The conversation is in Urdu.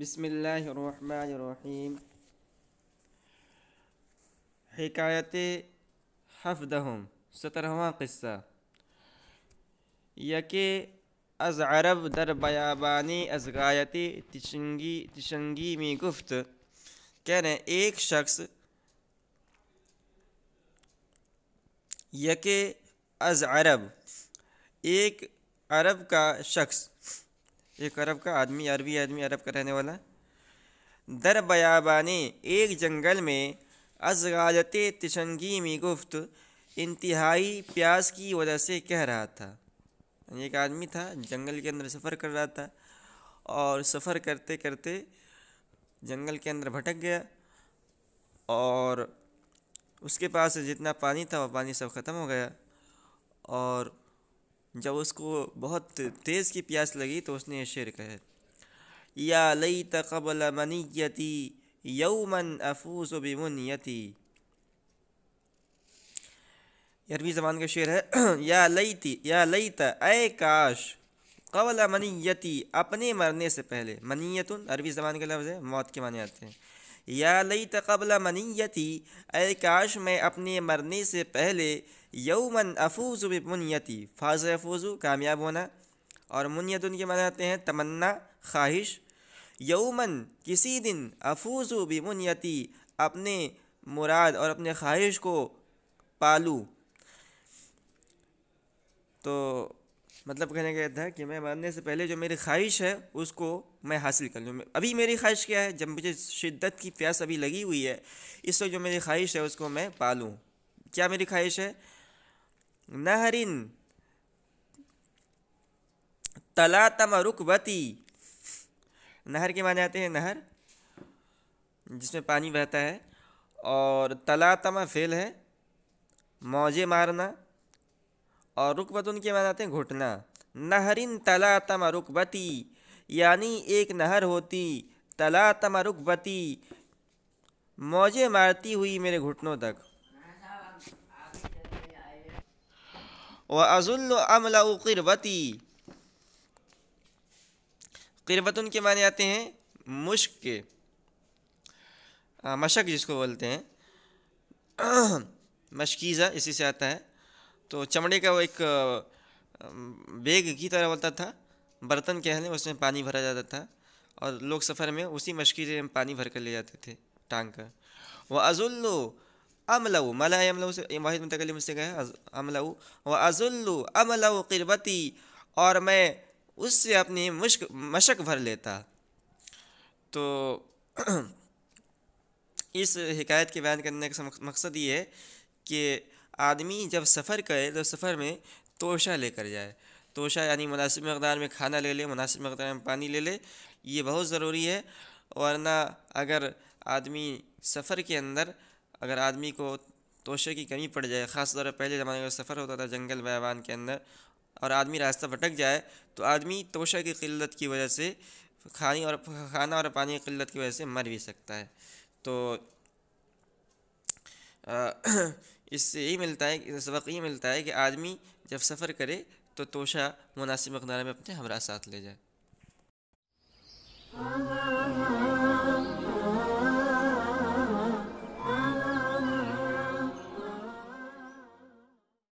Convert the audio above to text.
بسم اللہ الرحمن الرحیم حکایت حفدہم سترہواں قصہ یکے از عرب در بیابانی ازکایتی تشنگی تشنگی میں گفت کہنے ایک شخص از عرب ایک عرب کا شخص ایک عرب کا آدمی عربی آدمی عرب کا رہنے والا در بیابانے ایک جنگل میں ازغالت تشنگی میں گفت انتہائی پیاس کی وجہ سے کہہ رہا تھا یعنی ایک آدمی تھا جنگل کے اندر سفر کر رہا تھا اور سفر کرتے کرتے جنگل کے اندر بھٹک گیا اور اس کے پاس جتنا پانی تھا وہ پانی سب ختم ہو گیا اور جب اس کو بہت تیز کی پیاس لگی تو اس نے یہ شعر کہے یا لئی قبل منیتی یومن افوز و بمنیتی عربی زبان کا شعر ہے یا لیتی یا لیتا اے کاش قبل منیتی اپنے مرنے سے پہلے منیتن عربی زبان کے لفظ ہے موت کے معنی آتے ہیں یا لئی تقبل منیتی اے کاش میں اپنے مرنے سے پہلے یومن افوز و منیتی افوزو کامیاب ہونا اور منیت ان کے مناتے ہیں تمنا خواہش یومن کسی دن افوز و بمنیتی اپنے مراد اور اپنے خواہش کو پالو تو مطلب کہنے کا تھا کہ میں مرنے سے پہلے جو میری خواہش ہے اس کو میں حاصل کر لوں ابھی میری خواہش کیا ہے جب مجھے شدت کی پیاس ابھی لگی ہوئی ہے اس وقت جو میری خواہش ہے اس کو میں پالوں کیا میری خواہش ہے نہرن تلا تم رکوتی نہر کے معنی آتے ہیں نہر جس میں پانی بہتا ہے اور تلا تمہ فیل ہے موجے مارنا اور رکبت ان کے معنی آتے ہیں گھٹنا نہرن تلا تم رکبتی یعنی ایک نہر ہوتی تلا تم رکبتی موجیں مارتی ہوئی میرے گھٹنوں تک و عزل املا کروتی ان کے معنی آتے ہیں مشق کے مشق جس کو بولتے ہیں مشکیزہ اسی سے آتا ہے تو چمڑے کا وہ ایک بیگ کی طرح ہوتا تھا برتن کہنے اس میں پانی بھرا جاتا تھا اور لوگ سفر میں اسی مشکی سے پانی بھر کر لے جاتے تھے ٹانگ کا وہ ازلو ام ملا ام سے واحد منتقلی مجھ سے کہا ام لو وہ اضلو ام اور میں اس سے اپنی مشک مشق بھر لیتا تو اس حکایت کے بیان کرنے کا مقصد یہ ہے کہ آدمی جب سفر کرے تو سفر میں توشہ لے کر جائے توشہ یعنی مناسب مقدار میں کھانا لے لے مناسب مقدار میں پانی لے لے یہ بہت ضروری ہے ورنہ اگر آدمی سفر کے اندر اگر آدمی کو توشے کی کمی پڑ جائے خاص طور پر پہلے زمانے کا سفر ہوتا تھا جنگل بیابان کے اندر اور آدمی راستہ بھٹک جائے تو آدمی توشہ کی قلت کی وجہ سے کھانے اور کھانا اور پانی کی قلت کی وجہ سے مر بھی سکتا ہے تو اس سے یہی ملتا ہے کہ سبق یہ ملتا ہے کہ آدمی جب سفر کرے تو توشہ مناسب مقدار میں اپنے ہمراہ ساتھ لے جائے